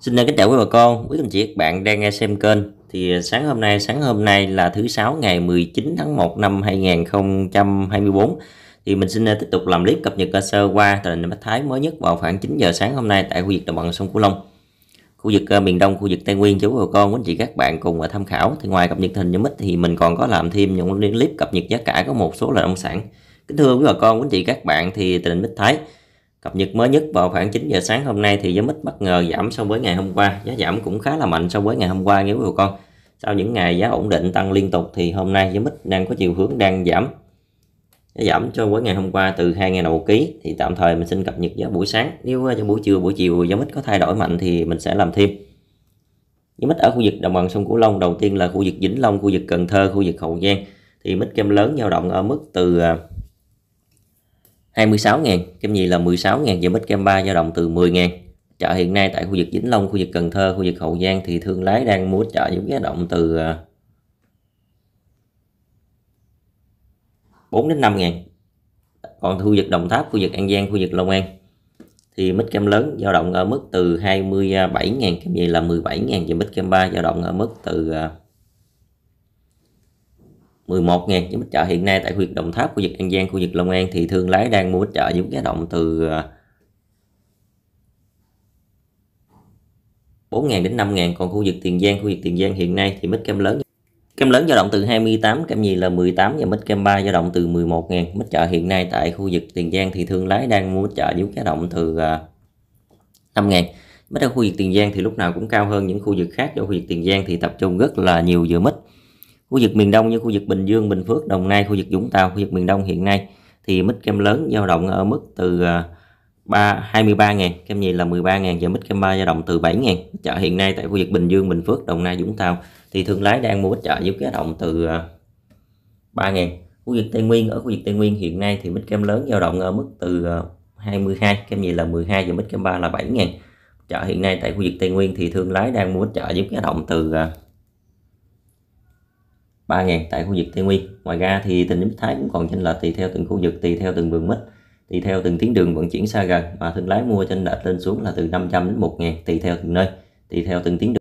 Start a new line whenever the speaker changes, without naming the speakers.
Xin kính chào quý bà con, quý anh chị các bạn đang nghe xem kênh. Thì sáng hôm nay, sáng hôm nay là thứ sáu ngày 19 tháng 1 năm 2024. Thì mình xin ờ, tiếp tục làm clip cập nhật cơ ờ, sơ qua tình hình Bắc Thái mới nhất vào khoảng 9 giờ sáng hôm nay tại khu vực đồng bằng sông Cửu Long. Khu vực ờ, miền Đông, khu vực Tây Nguyên chú bà con, quý anh chị các bạn cùng tham khảo. Thì ngoài cập nhật hình nhóm ít thì mình còn có làm thêm những clip cập nhật giá cả có một số là nông sản. Kính thưa quý bà con, quý anh chị các bạn thì tình hình Bắc Thái Cập nhật mới nhất vào khoảng 9 giờ sáng hôm nay thì giá mít bất ngờ giảm so với ngày hôm qua. Giá giảm cũng khá là mạnh so với ngày hôm qua nếu bà con. Sau những ngày giá ổn định tăng liên tục thì hôm nay giá mít đang có chiều hướng đang giảm. Giá giảm so với ngày hôm qua từ 2 ngày đầu ký thì tạm thời mình xin cập nhật giá buổi sáng. Nếu ờ, trong buổi trưa buổi chiều giá mít có thay đổi mạnh thì mình sẽ làm thêm. Giá mít ở khu vực đồng bằng sông Cửu Long đầu tiên là khu vực Vĩnh Long, khu vực Cần Thơ, khu vực Hậu Giang thì mít kem lớn dao động ở mức từ ờ, 26.000 kem nhì là 16.000 và mít kem 3 dao động từ 10.000 chợ hiện nay tại khu vực Vĩnh Long khu vực Cần Thơ khu vực Hậu Giang thì thương lái đang mua chợ những giá động từ 4 ờ, đến 5 ngàn còn khu vực Đồng Tháp khu vực An Giang khu vực Long An thì mít kem lớn dao động ở mức từ 27 ngàn kem nhì là 17 ngàn và mít kem 3 dao động ở mức từ ờ, 11.000 giá bích chợ hiện nay tại huyện Đồng Tháp, khu vực An Giang, khu vực Long An thì thương lái đang mua bích chợ với giá động từ 4.000 ờ, đến 5.000 còn khu vực Tiền Giang, khu vực Tiền Giang hiện nay thì mít kem lớn Kem lớn dao động từ 28, kem nhì là 18 và mít kem 3 dao động từ 11.000 mít chợ hiện nay tại khu vực Tiền Giang thì thương lái đang mua chợ với giá động từ 5.000 mít ở khu vực Tiền Giang thì lúc nào cũng cao hơn những khu vực khác do khu vực Tiền Giang thì tập trung rất là nhiều dừa mít khu vực miền đông như khu vực bình dương bình phước đồng nai khu vực vũng tàu khu vực miền đông hiện nay thì mít kem lớn dao động ở mức từ 3, à, 23 ngàn kem nhì là 13 ngàn và mít kem 3 dao động từ 7 ngàn chợ hiện nay tại khu vực Bình Dương Bình Phước Đồng Nai Vũng Tàu thì thương lái đang mua chợ giúp giá động từ 3 à, ngàn khu vực Tây Nguyên ở khu vực Tây Nguyên hiện nay thì mít kem lớn dao động ở mức từ 22 à, kem nhì là 12 và mít kem 3 là 7 ngàn chợ hiện nay tại khu vực Tây Nguyên thì thương lái đang mua chợ giúp giá động từ 3.000 tại khu vực Tây Nguyên. Ngoài ra thì tình hình thái cũng còn chênh lệch tùy theo từng khu vực, tùy theo từng vườn mít, tùy theo từng tuyến đường vận chuyển xa gần mà thương lái mua trên đợt lên xuống là từ 500 đến 1.000 tùy theo từng nơi, tùy theo từng tuyến đường.